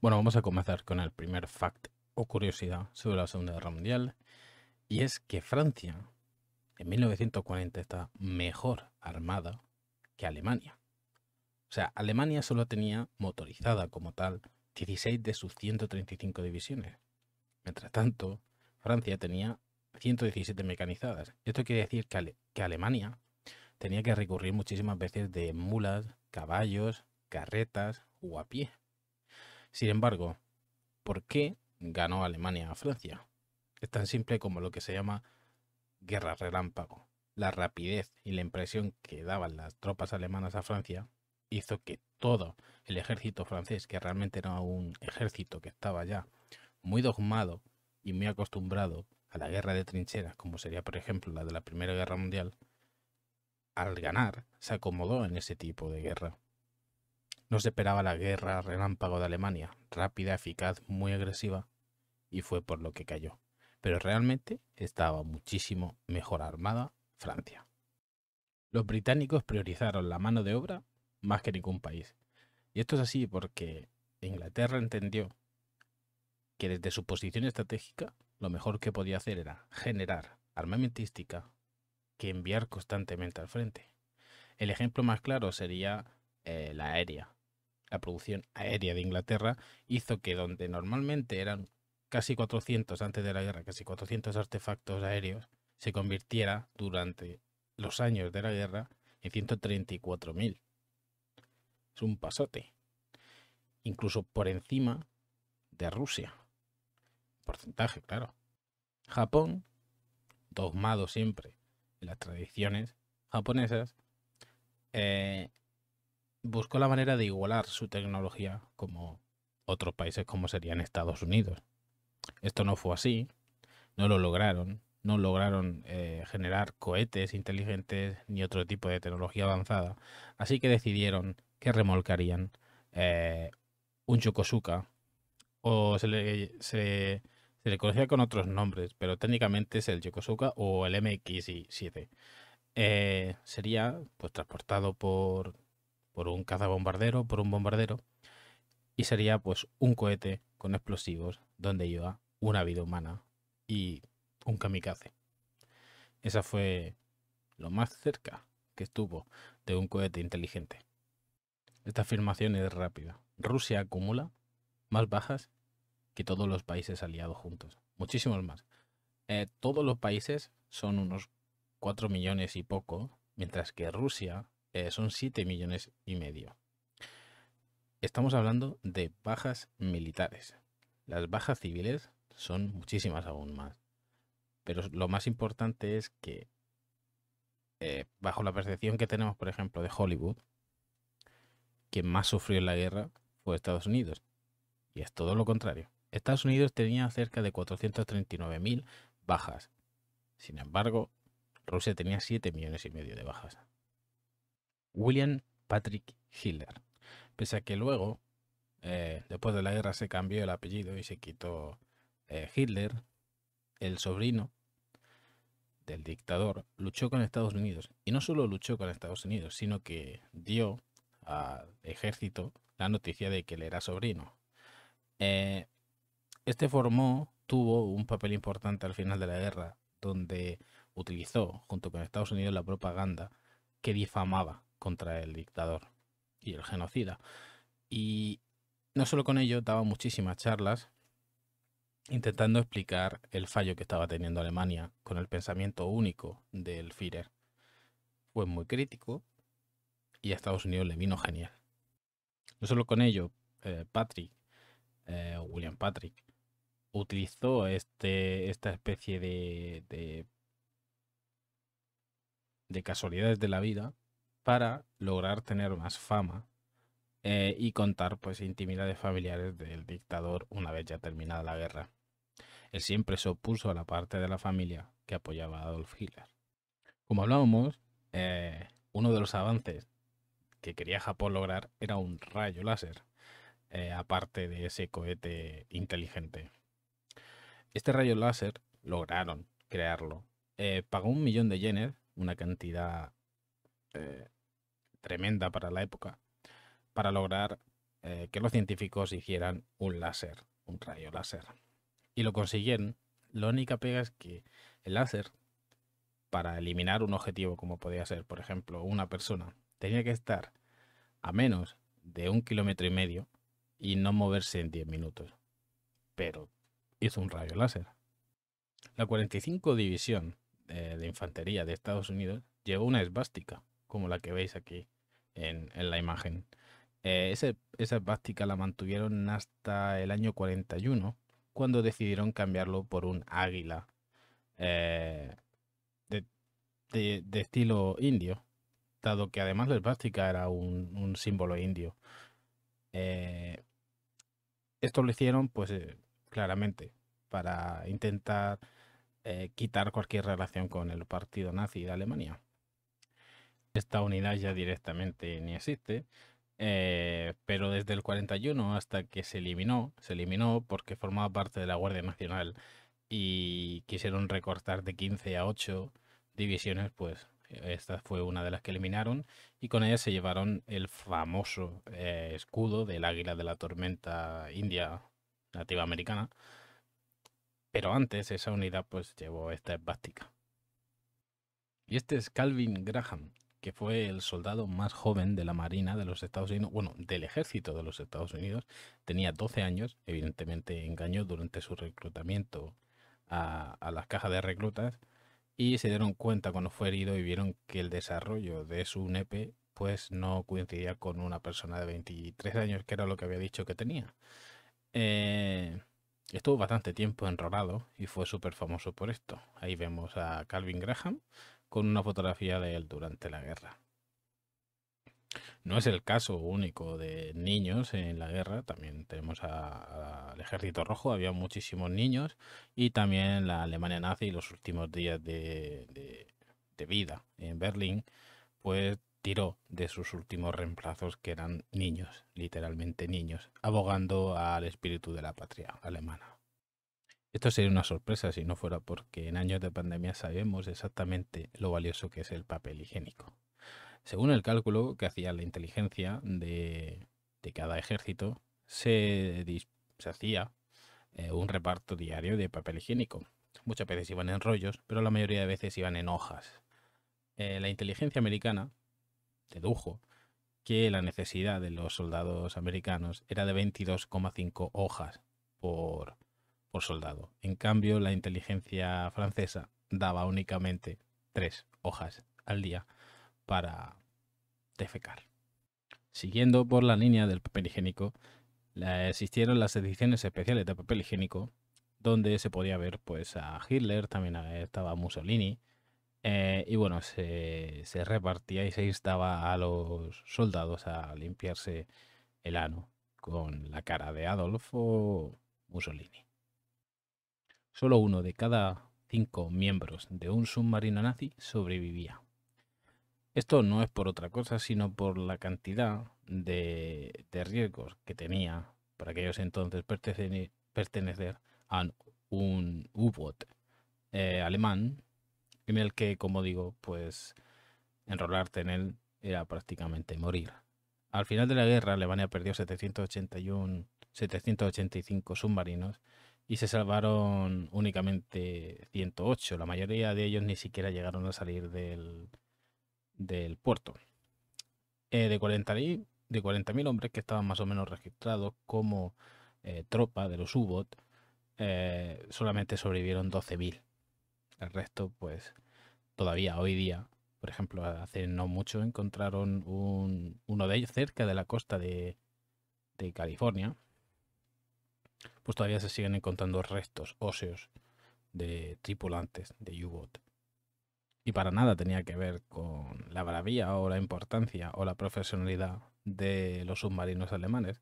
Bueno, vamos a comenzar con el primer fact o curiosidad sobre la Segunda Guerra Mundial. Y es que Francia en 1940 está mejor armada que Alemania. O sea, Alemania solo tenía motorizada como tal 16 de sus 135 divisiones. Mientras tanto, Francia tenía 117 mecanizadas. Esto quiere decir que, que Alemania tenía que recurrir muchísimas veces de mulas, caballos, carretas o a pie. Sin embargo, ¿por qué ganó Alemania a Francia? Es tan simple como lo que se llama guerra relámpago. La rapidez y la impresión que daban las tropas alemanas a Francia hizo que todo el ejército francés, que realmente era un ejército que estaba ya muy dogmado y muy acostumbrado a la guerra de trincheras, como sería por ejemplo la de la Primera Guerra Mundial, al ganar se acomodó en ese tipo de guerra. No se esperaba la guerra relámpago de Alemania, rápida, eficaz, muy agresiva, y fue por lo que cayó. Pero realmente estaba muchísimo mejor armada Francia. Los británicos priorizaron la mano de obra más que ningún país. Y esto es así porque Inglaterra entendió que desde su posición estratégica lo mejor que podía hacer era generar armamentística que enviar constantemente al frente. El ejemplo más claro sería eh, la aérea la producción aérea de Inglaterra hizo que donde normalmente eran casi 400, antes de la guerra, casi 400 artefactos aéreos, se convirtiera durante los años de la guerra en 134.000. Es un pasote. Incluso por encima de Rusia. Porcentaje, claro. Japón, dogmado siempre en las tradiciones japonesas, eh, buscó la manera de igualar su tecnología como otros países como serían Estados Unidos. Esto no fue así, no lo lograron, no lograron eh, generar cohetes inteligentes ni otro tipo de tecnología avanzada, así que decidieron que remolcarían eh, un Yokosuka, o se le, conocía con otros nombres, pero técnicamente es el Yokosuka o el MX-7. Eh, sería pues transportado por por un cazabombardero, por un bombardero, y sería pues un cohete con explosivos donde lleva una vida humana y un kamikaze. Esa fue lo más cerca que estuvo de un cohete inteligente. Esta afirmación es rápida. Rusia acumula más bajas que todos los países aliados juntos. Muchísimos más. Eh, todos los países son unos 4 millones y poco, mientras que Rusia eh, son 7 millones y medio. Estamos hablando de bajas militares. Las bajas civiles son muchísimas aún más. Pero lo más importante es que, eh, bajo la percepción que tenemos, por ejemplo, de Hollywood, quien más sufrió en la guerra fue Estados Unidos. Y es todo lo contrario. Estados Unidos tenía cerca de 439.000 bajas. Sin embargo, Rusia tenía 7 millones y medio de bajas. William Patrick Hitler, Pese a que luego, eh, después de la guerra, se cambió el apellido y se quitó eh, Hitler, el sobrino del dictador, luchó con Estados Unidos. Y no solo luchó con Estados Unidos, sino que dio al ejército la noticia de que él era sobrino. Eh, este formó, tuvo un papel importante al final de la guerra, donde utilizó, junto con Estados Unidos, la propaganda que difamaba contra el dictador y el genocida. Y no solo con ello, daba muchísimas charlas intentando explicar el fallo que estaba teniendo Alemania con el pensamiento único del Führer. Fue muy crítico y a Estados Unidos le vino genial. No solo con ello, eh, Patrick, eh, William Patrick, utilizó este, esta especie de, de, de casualidades de la vida para lograr tener más fama eh, y contar pues intimidades familiares del dictador una vez ya terminada la guerra. Él siempre se opuso a la parte de la familia que apoyaba a Adolf Hitler. Como hablábamos, eh, uno de los avances que quería Japón lograr era un rayo láser, eh, aparte de ese cohete inteligente. Este rayo láser lograron crearlo. pagó un millón de yenes, una cantidad tremenda para la época, para lograr eh, que los científicos hicieran un láser, un rayo láser. Y lo consiguieron. La única pega es que el láser, para eliminar un objetivo como podía ser, por ejemplo, una persona, tenía que estar a menos de un kilómetro y medio y no moverse en 10 minutos. Pero hizo un rayo láser. La 45 División eh, de Infantería de Estados Unidos llevó una esvástica, como la que veis aquí en, la imagen. Eh, esa práctica la mantuvieron hasta el año 41, cuando decidieron cambiarlo por un águila eh, de, estilo indio, dado que además la esvástica era un, símbolo indio. Eh, esto lo hicieron, pues, claramente, para intentar quitar cualquier relación con el partido nazi de Alemania esta unidad ya directamente ni existe. Eh, pero desde el 41 hasta que se eliminó, se eliminó porque formaba parte de la Guardia Nacional y quisieron recortar de 15 a 8 divisiones, pues esta fue una de las que eliminaron y con ella se llevaron el famoso eh, escudo del águila de la tormenta india nativa americana. Pero antes esa unidad pues llevó esta esvástica. Y este es Calvin Graham, que fue el soldado más joven de la Marina de los Estados Unidos, bueno, del ejército de los Estados Unidos, tenía 12 años, evidentemente engañó durante su reclutamiento a, las cajas de reclutas y se dieron cuenta cuando fue herido y vieron que el desarrollo de su nepe pues no coincidía con una persona de 23 años que era lo que había dicho que tenía. Eh, estuvo bastante tiempo enrolado y fue súper famoso por esto. Ahí vemos a Calvin Graham, con una fotografía de él durante la guerra. No es el caso único de niños en la guerra, también tenemos al Ejército Rojo, había muchísimos niños, y también la Alemania nazi los últimos días de vida en Berlín, pues tiró de sus últimos reemplazos que eran niños, literalmente niños, abogando al espíritu de la patria alemana. Esto sería una sorpresa si no fuera porque en años de pandemia sabemos exactamente lo valioso que es el papel higiénico. Según el cálculo que hacía la inteligencia de, cada ejército, se, se hacía eh, un reparto diario de papel higiénico. Muchas veces iban en rollos, pero la mayoría de veces iban en hojas. Eh, la inteligencia americana dedujo que la necesidad de los soldados americanos era de 22,5 hojas por, por soldado. En cambio, la inteligencia francesa daba únicamente tres hojas al día para defecar. Siguiendo por la línea del papel higiénico, existieron las ediciones especiales de papel higiénico, donde se podía ver pues, a Hitler, también estaba Mussolini, eh, y bueno, se, se, repartía y se instaba a los soldados a limpiarse el ano con la cara de Adolfo Mussolini. Solo uno de cada cinco miembros de un submarino nazi sobrevivía. Esto no es por otra cosa, sino por la cantidad de, riesgos que tenía para aquellos entonces pertenecer, a un u boat eh, alemán, en el que, como digo, pues enrolarte en él era prácticamente morir. Al final de la guerra, Alemania perdió 781, 785 submarinos y se salvaron únicamente 108. La mayoría de ellos ni siquiera llegaron a salir del, puerto. Eh, de 40.000 de hombres que estaban más o menos registrados como eh, tropa de los U-Bot, eh, solamente sobrevivieron 12.000. El resto, pues, todavía hoy día, por ejemplo, hace no mucho encontraron un, uno de ellos cerca de la costa de California, pues todavía se siguen encontrando restos óseos de tripulantes de U-Boat. Y para nada tenía que ver con la bravía o la importancia o la profesionalidad de los submarinos alemanes,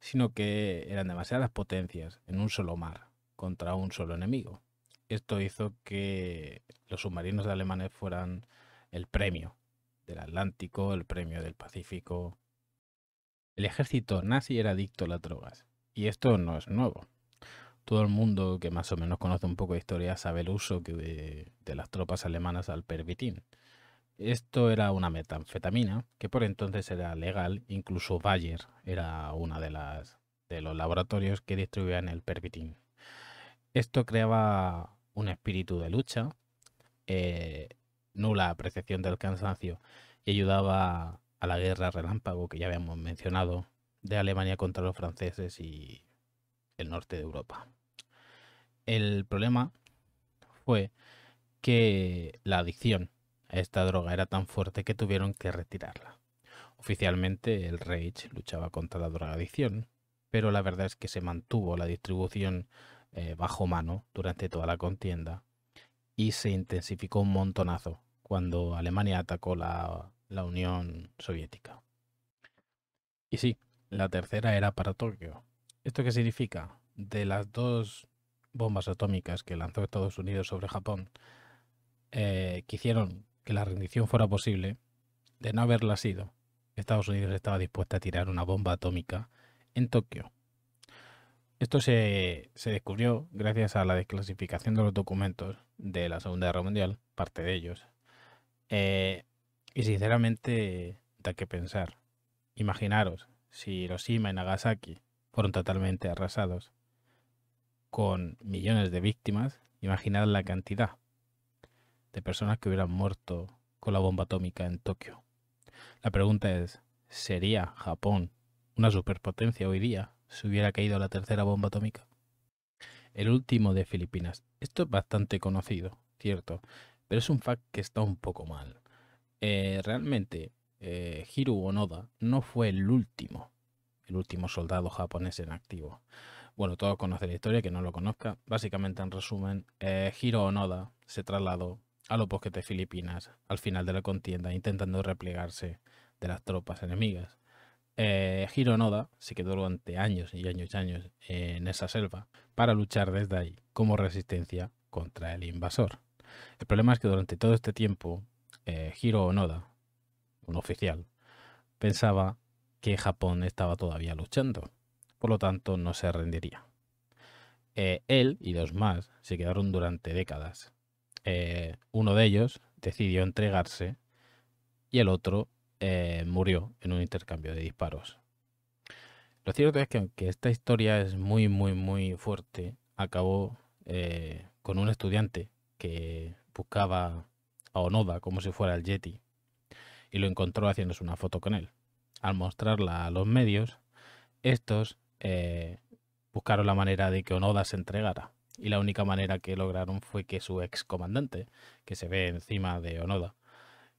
sino que eran demasiadas potencias en un solo mar contra un solo enemigo. Esto hizo que los submarinos alemanes fueran el premio del Atlántico, el premio del Pacífico. El ejército nazi era adicto a las drogas y esto no es nuevo. Todo el mundo que más o menos conoce un poco de historia sabe el uso de, las tropas alemanas al pervitin. Esto era una metanfetamina que por entonces era legal, incluso Bayer era una de las de los laboratorios que distribuían el pervitin. Esto creaba un espíritu de lucha, eh, nula apreciación del cansancio y ayudaba a la guerra relámpago que ya habíamos mencionado de Alemania contra los franceses y el norte de Europa. El problema fue que la adicción a esta droga era tan fuerte que tuvieron que retirarla. Oficialmente el Reich luchaba contra la adicción pero la verdad es que se mantuvo la distribución eh, bajo mano durante toda la contienda y se intensificó un montonazo cuando Alemania atacó la, la Unión Soviética. Y sí, la tercera era para Tokio. ¿Esto qué significa? De las dos bombas atómicas que lanzó Estados Unidos sobre Japón, quisieron eh, que hicieron que la rendición fuera posible, de no haberla sido, Estados Unidos estaba dispuesto a tirar una bomba atómica en Tokio. Esto se, descubrió gracias a la desclasificación de los documentos de la Segunda Guerra Mundial, parte de ellos. Eh, y sinceramente da que pensar. Imaginaros si Hiroshima y Nagasaki fueron totalmente arrasados, con millones de víctimas, imaginad la cantidad de personas que hubieran muerto con la bomba atómica en Tokio. La pregunta es, ¿sería Japón una superpotencia hoy día si hubiera caído la tercera bomba atómica? El último de Filipinas. Esto es bastante conocido, cierto, pero es un fact que está un poco mal. Eh, realmente eh, Onoda no fue el último, el último soldado japonés en activo. Bueno, todos conocen la historia, que no lo conozca. Básicamente, en resumen, eh, Hiro Onoda se trasladó a los bosques de Filipinas al final de la contienda, intentando replegarse de las tropas enemigas. Eh, Hiro Onoda se quedó durante años y años y años en esa selva para luchar desde ahí como resistencia contra el invasor. El problema es que durante todo este tiempo, eh, Hiro Onoda un oficial, pensaba que Japón estaba todavía luchando, por lo tanto no se rendiría. Eh, él y dos más se quedaron durante décadas. Eh, uno de ellos decidió entregarse y el otro eh, murió en un intercambio de disparos. Lo cierto es que aunque esta historia es muy, muy, muy fuerte, acabó con un estudiante que buscaba a Onoda como si fuera el Yeti y lo encontró haciéndose una foto con él. Al mostrarla a los medios, estos eh, buscaron la manera de que Onoda se entregara. Y la única manera que lograron fue que su ex comandante, que se ve encima de Onoda,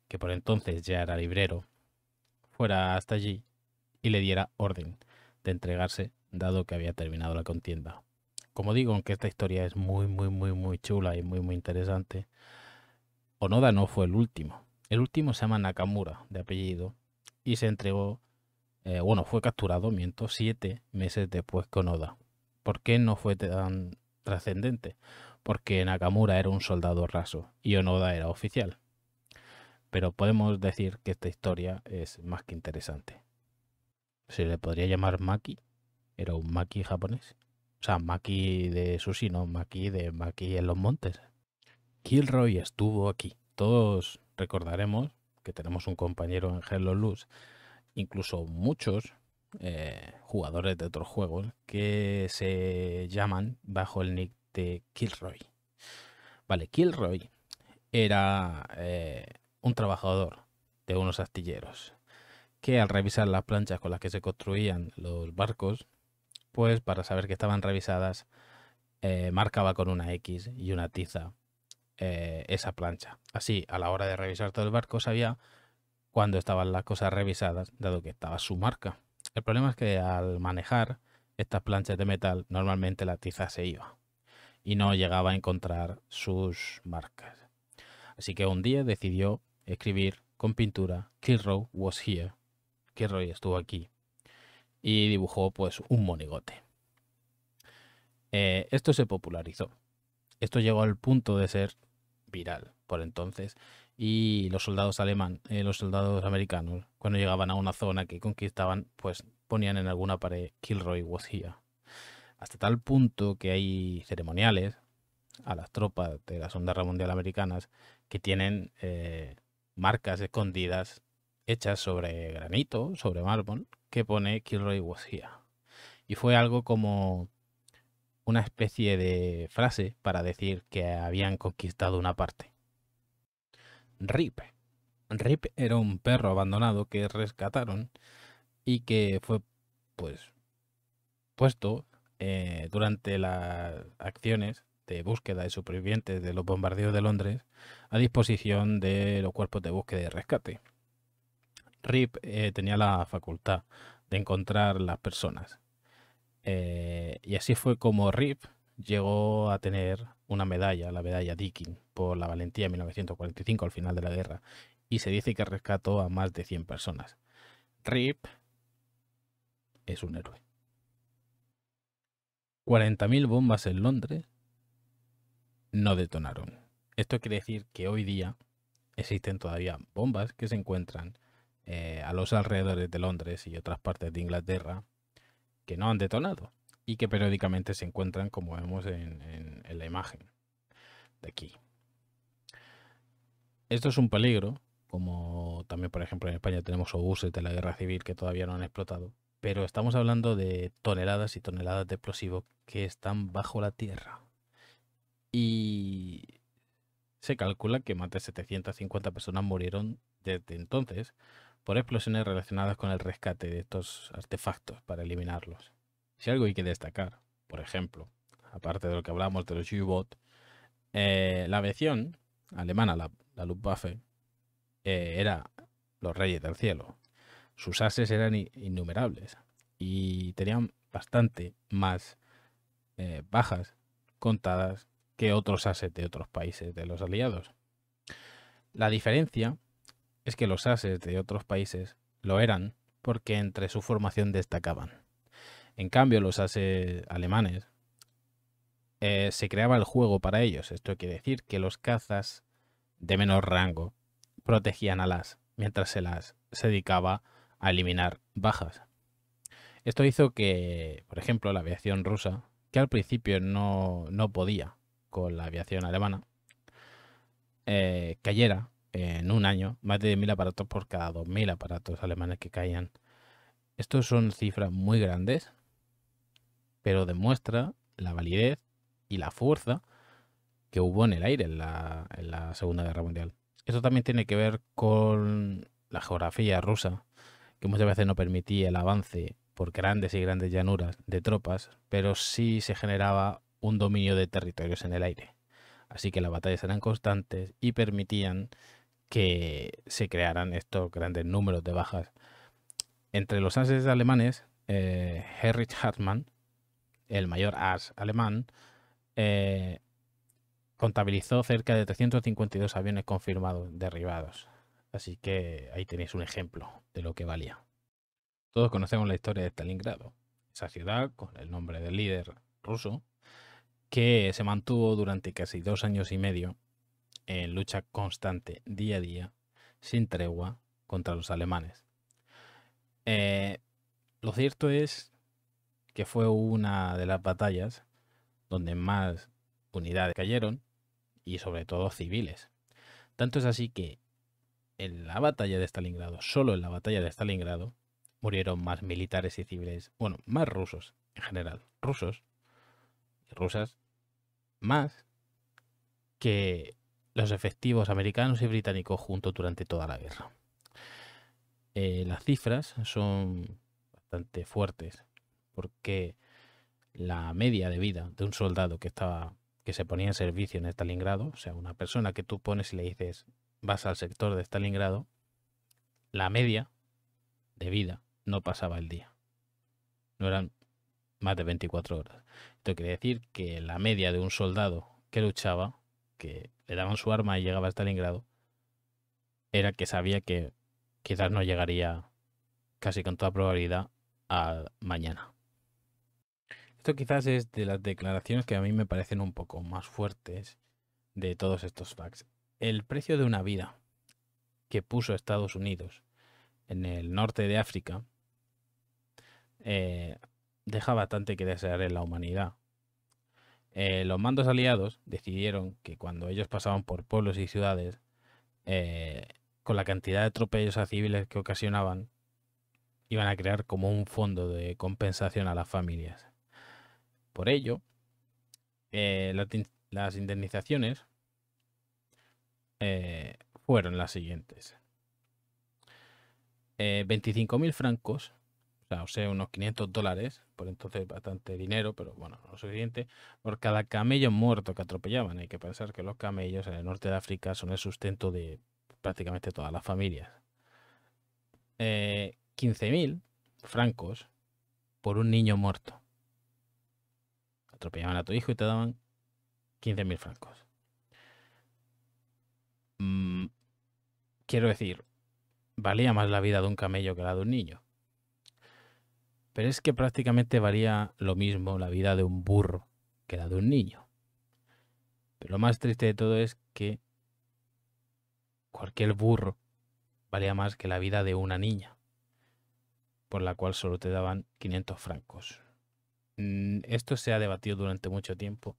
que por entonces ya era librero, fuera hasta allí y le diera orden de entregarse, dado que había terminado la contienda. Como digo, aunque esta historia es muy, muy, muy, muy chula y muy, muy interesante, Onoda no fue el último. El último se llama Nakamura, de apellido, y se entregó, eh, bueno, fue capturado, miento, siete meses después que Onoda. ¿Por qué no fue tan trascendente? Porque Nakamura era un soldado raso y Onoda era oficial. Pero podemos decir que esta historia es más que interesante. Se le podría llamar Maki, era un Maki japonés. O sea, Maki de sushi, no Maki de Maki en los montes. Kilroy estuvo aquí. Todos recordaremos que tenemos un compañero en Hello Luz, incluso muchos eh, jugadores de otros juegos que se llaman bajo el nick de Kilroy. Vale, Kilroy era eh, un trabajador de unos astilleros que al revisar las planchas con las que se construían los barcos, pues para saber que estaban revisadas, eh, marcaba con una X y una tiza eh, esa plancha. Así, a la hora de revisar todo el barco, sabía cuándo estaban las cosas revisadas, dado que estaba su marca. El problema es que al manejar estas planchas de metal, normalmente la tiza se iba y no llegaba a encontrar sus marcas. Así que un día decidió escribir con pintura "Kirrow was here, Kilroy estuvo aquí, y dibujó pues un monigote. Eh, esto se popularizó esto llegó al punto de ser viral por entonces y los soldados alemán, eh, los soldados americanos, cuando llegaban a una zona que conquistaban, pues ponían en alguna pared Kilroy was Hasta tal punto que hay ceremoniales a las tropas de la Segunda Guerra Mundial americanas que tienen eh, marcas escondidas hechas sobre granito, sobre mármol, que pone Kilroy was Y fue algo como una especie de frase para decir que habían conquistado una parte. Rip. Rip era un perro abandonado que rescataron y que fue pues puesto eh, durante las acciones de búsqueda de supervivientes de los bombardeos de Londres a disposición de los cuerpos de búsqueda y rescate. Rip eh, tenía la facultad de encontrar las personas eh, y así fue como Rip llegó a tener una medalla, la medalla Deakin, por la valentía en 1945 al final de la guerra, y se dice que rescató a más de 100 personas. Rip es un héroe. 40.000 bombas en Londres no detonaron. Esto quiere decir que hoy día existen todavía bombas que se encuentran eh, a los alrededores de Londres y otras partes de Inglaterra que no han detonado y que periódicamente se encuentran, como vemos en, la imagen de aquí. Esto es un peligro, como también por ejemplo en España tenemos obuses de la guerra civil que todavía no han explotado, pero estamos hablando de toneladas y toneladas de explosivos que están bajo la tierra. Y se calcula que más de 750 personas murieron desde entonces por explosiones relacionadas con el rescate de estos artefactos para eliminarlos. Si algo hay que destacar, por ejemplo, aparte de lo que hablamos de los U-Bot, eh, la aviación alemana, la, Luftwaffe, eh, era los reyes del cielo. Sus ases eran innumerables y tenían bastante más eh, bajas contadas que otros ases de otros países de los aliados. La diferencia es que los ases de otros países lo eran porque entre su formación destacaban. En cambio, los ases alemanes eh, se creaba el juego para ellos. Esto quiere decir que los cazas de menor rango protegían a las, mientras se las se dedicaba a eliminar bajas. Esto hizo que, por ejemplo, la aviación rusa, que al principio no, no podía con la aviación alemana, eh, cayera en un año más de mil aparatos por cada 2.000 aparatos alemanes que caían. Estos son cifras muy grandes, pero demuestra la validez y la fuerza que hubo en el aire en la, en la Segunda Guerra Mundial. Esto también tiene que ver con la geografía rusa, que muchas veces no permitía el avance por grandes y grandes llanuras de tropas, pero sí se generaba un dominio de territorios en el aire. Así que las batallas eran constantes y permitían que se crearan estos grandes números de bajas. Entre los ases alemanes, eh, Heinrich Hartmann, el mayor as alemán, eh, contabilizó cerca de 352 aviones confirmados derribados. Así que ahí tenéis un ejemplo de lo que valía. Todos conocemos la historia de Stalingrado, esa ciudad con el nombre del líder ruso, que se mantuvo durante casi dos años y medio en lucha constante día a día, sin tregua, contra los alemanes. Eh, lo cierto es que fue una de las batallas donde más unidades cayeron y sobre todo civiles. Tanto es así que en la batalla de Stalingrado, solo en la batalla de Stalingrado, murieron más militares y civiles, bueno, más rusos en general, rusos y rusas, más que los efectivos americanos y británicos juntos durante toda la guerra. Eh, las cifras son bastante fuertes porque la media de vida de un soldado que estaba que se ponía en servicio en Stalingrado, o sea, una persona que tú pones y le dices vas al sector de Stalingrado, la media de vida no pasaba el día. No eran más de 24 horas. Esto quiere decir que la media de un soldado que luchaba, que le daban su arma y llegaba a Stalingrado, era que sabía que quizás no llegaría casi con toda probabilidad a mañana. Esto quizás es de las declaraciones que a mí me parecen un poco más fuertes de todos estos facts. El precio de una vida que puso Estados Unidos en el norte de África eh, deja bastante que desear en la humanidad eh, los mandos aliados decidieron que cuando ellos pasaban por pueblos y ciudades, eh, con la cantidad de atropellos a civiles que ocasionaban, iban a crear como un fondo de compensación a las familias. Por ello, eh, las, las indemnizaciones fueron las siguientes. 25.000 francos o sea, unos 500 dólares, por entonces bastante dinero, pero bueno, no suficiente, por cada camello muerto que atropellaban. Hay que pensar que los camellos en el norte de África son el sustento de prácticamente todas las familias. 15.000 eh, francos por un niño muerto. Atropellaban a tu hijo y te daban 15.000 francos. Mm, quiero decir, valía más la vida de un camello que la de un niño. Pero es que prácticamente varía lo mismo la vida de un burro que la de un niño. Pero lo más triste de todo es que cualquier burro valía más que la vida de una niña, por la cual solo te daban 500 francos. Mm, esto se ha debatido durante mucho tiempo,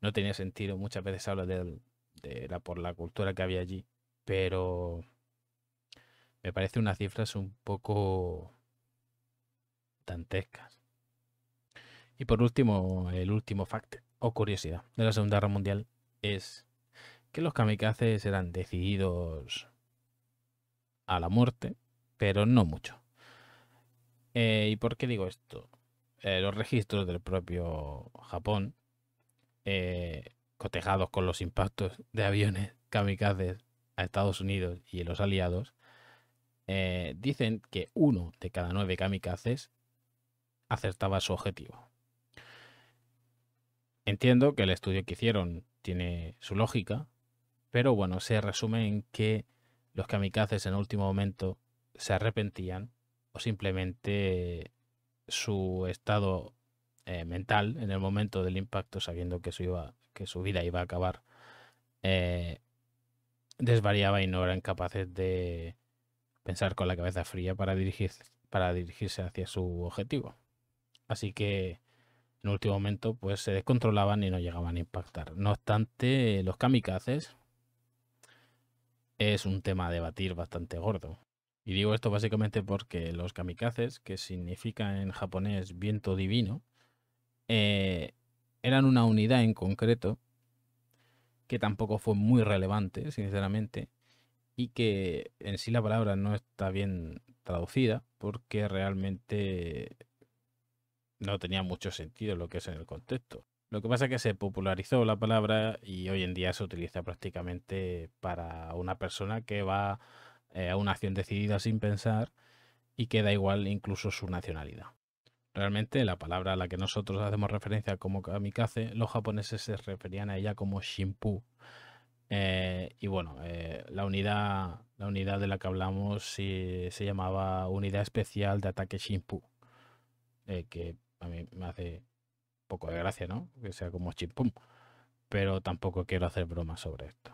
no tenía sentido, muchas veces habla de, la, por la cultura que había allí, pero me parece cifra es un poco y por último, el último fact o curiosidad de la Segunda Guerra Mundial es que los kamikazes eran decididos a la muerte, pero no mucho. Eh, ¿Y por qué digo esto? Eh, los registros del propio Japón, eh, cotejados con los impactos de aviones kamikazes a Estados Unidos y a los aliados, dicen que uno de cada nueve kamikazes acertaba su objetivo. Entiendo que el estudio que hicieron tiene su lógica, pero bueno, se resume en que los kamikazes en último momento se arrepentían o simplemente su estado eh, mental en el momento del impacto, sabiendo que su, vida iba a acabar, eh, desvariaba y no eran capaces de pensar con la cabeza fría para, para dirigirse hacia su objetivo. Así que en último momento pues se descontrolaban y no llegaban a impactar. No obstante, los kamikazes es un tema a debatir bastante gordo. Y digo esto básicamente porque los kamikazes, que significa en japonés viento divino, eh, eran una unidad en concreto que tampoco fue muy relevante, sinceramente, y que en sí la palabra no está bien traducida porque realmente no tenía mucho sentido lo que es en el contexto. Lo que pasa es que se popularizó la palabra y hoy en día se utiliza prácticamente para una persona que va eh, a una acción decidida sin pensar y que da igual incluso su nacionalidad. Realmente la palabra a la que nosotros hacemos referencia como kamikaze, los japoneses se referían a ella como shinpu. Eh, y bueno, eh, la, unidad, la unidad de la que hablamos se llamaba Unidad Especial de Ataque Shinpu, que a mí me hace poco de gracia, ¿no? Que sea como chimpum. Pero tampoco quiero hacer bromas sobre esto.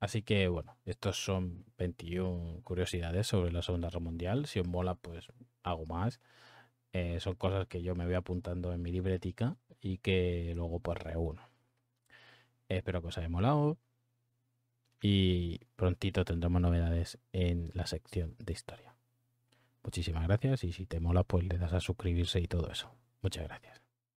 Así que bueno, estos son 21 curiosidades sobre la Segunda Guerra Mundial. Si os mola, pues hago más. Eh, son cosas que yo me voy apuntando en mi libretica y que luego pues reúno. Espero que os haya molado y prontito tendremos novedades en la sección de historia. Muchísimas gracias y si te mola pues le das a suscribirse y todo eso. Muchas gracias.